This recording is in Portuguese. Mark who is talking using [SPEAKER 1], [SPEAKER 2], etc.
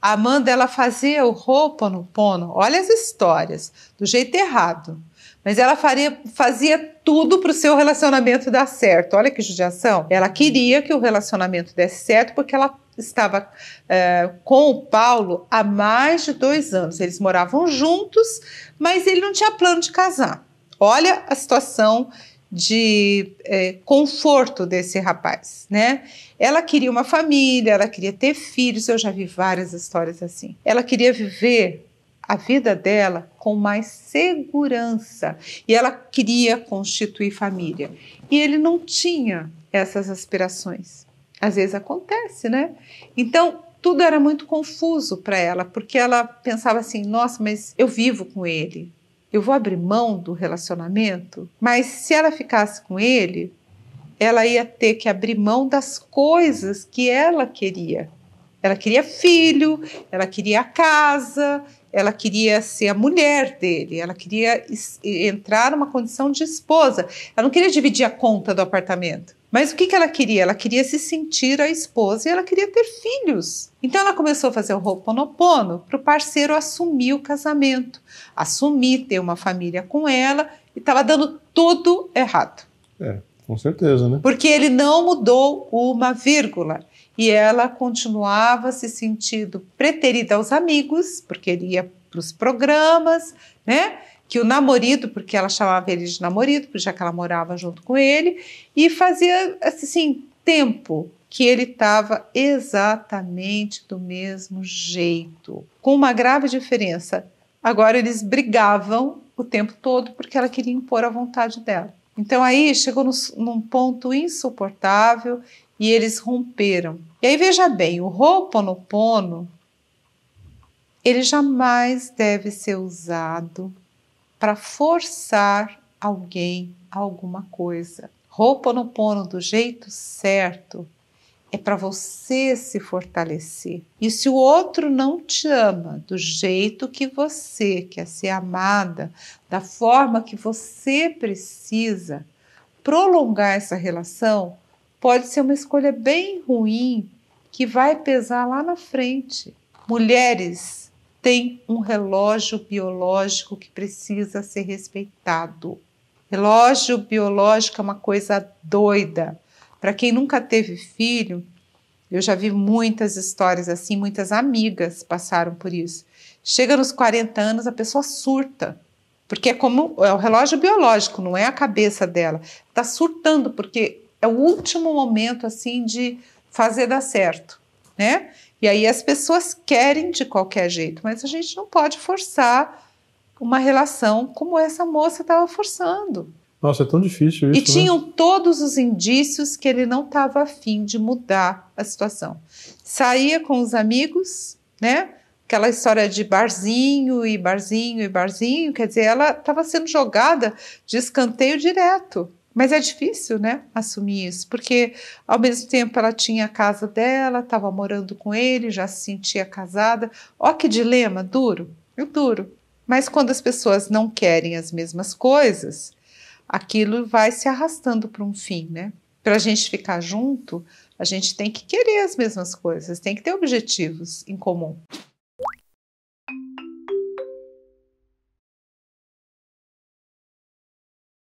[SPEAKER 1] A Amanda ela fazia o pono, olha as histórias, do jeito errado. Mas ela faria, fazia tudo para o seu relacionamento dar certo. Olha que judiação. Ela queria que o relacionamento desse certo porque ela estava é, com o Paulo há mais de dois anos. Eles moravam juntos, mas ele não tinha plano de casar. Olha a situação de é, conforto desse rapaz, né? Ela queria uma família, ela queria ter filhos, eu já vi várias histórias assim. Ela queria viver a vida dela com mais segurança e ela queria constituir família. E ele não tinha essas aspirações. Às vezes acontece, né? Então, tudo era muito confuso para ela, porque ela pensava assim: nossa, mas eu vivo com ele, eu vou abrir mão do relacionamento? Mas se ela ficasse com ele, ela ia ter que abrir mão das coisas que ela queria. Ela queria filho, ela queria casa, ela queria ser a mulher dele, ela queria entrar numa condição de esposa. Ela não queria dividir a conta do apartamento. Mas o que, que ela queria? Ela queria se sentir a esposa e ela queria ter filhos. Então ela começou a fazer o roponopono para o parceiro assumir o casamento, assumir ter uma família com ela e estava dando tudo errado. É, com certeza, né? Porque ele não mudou uma vírgula e ela continuava se sentindo preterida aos amigos, porque ele ia para os programas, né? que o namorado, porque ela chamava ele de namorado, já que ela morava junto com ele, e fazia assim tempo que ele estava exatamente do mesmo jeito, com uma grave diferença. Agora eles brigavam o tempo todo porque ela queria impor a vontade dela. Então aí chegou no, num ponto insuportável e eles romperam. E aí veja bem, o Ho'oponopono ele jamais deve ser usado para forçar alguém a alguma coisa. roupa pono do jeito certo é para você se fortalecer. E se o outro não te ama do jeito que você quer ser amada, da forma que você precisa, prolongar essa relação pode ser uma escolha bem ruim que vai pesar lá na frente. Mulheres tem um relógio biológico que precisa ser respeitado. Relógio biológico é uma coisa doida. Para quem nunca teve filho, eu já vi muitas histórias assim, muitas amigas passaram por isso. Chega nos 40 anos, a pessoa surta, porque é como é o relógio biológico, não é a cabeça dela. está surtando porque é o último momento assim de fazer dar certo, né? E aí as pessoas querem de qualquer jeito, mas a gente não pode forçar uma relação como essa moça estava forçando. Nossa, é tão difícil isso. E né? tinham né? todos os indícios que ele não estava afim de mudar a situação. Saía com os amigos, né? Aquela história de barzinho e barzinho e barzinho, quer dizer, ela estava sendo jogada de escanteio direto. Mas é difícil, né, assumir isso, porque ao mesmo tempo ela tinha a casa dela, estava morando com ele, já se sentia casada. Ó que dilema duro, é duro. Mas quando as pessoas não querem as mesmas coisas, aquilo vai se arrastando para um fim, né? Para a gente ficar junto, a gente tem que querer as mesmas coisas, tem que ter objetivos em comum.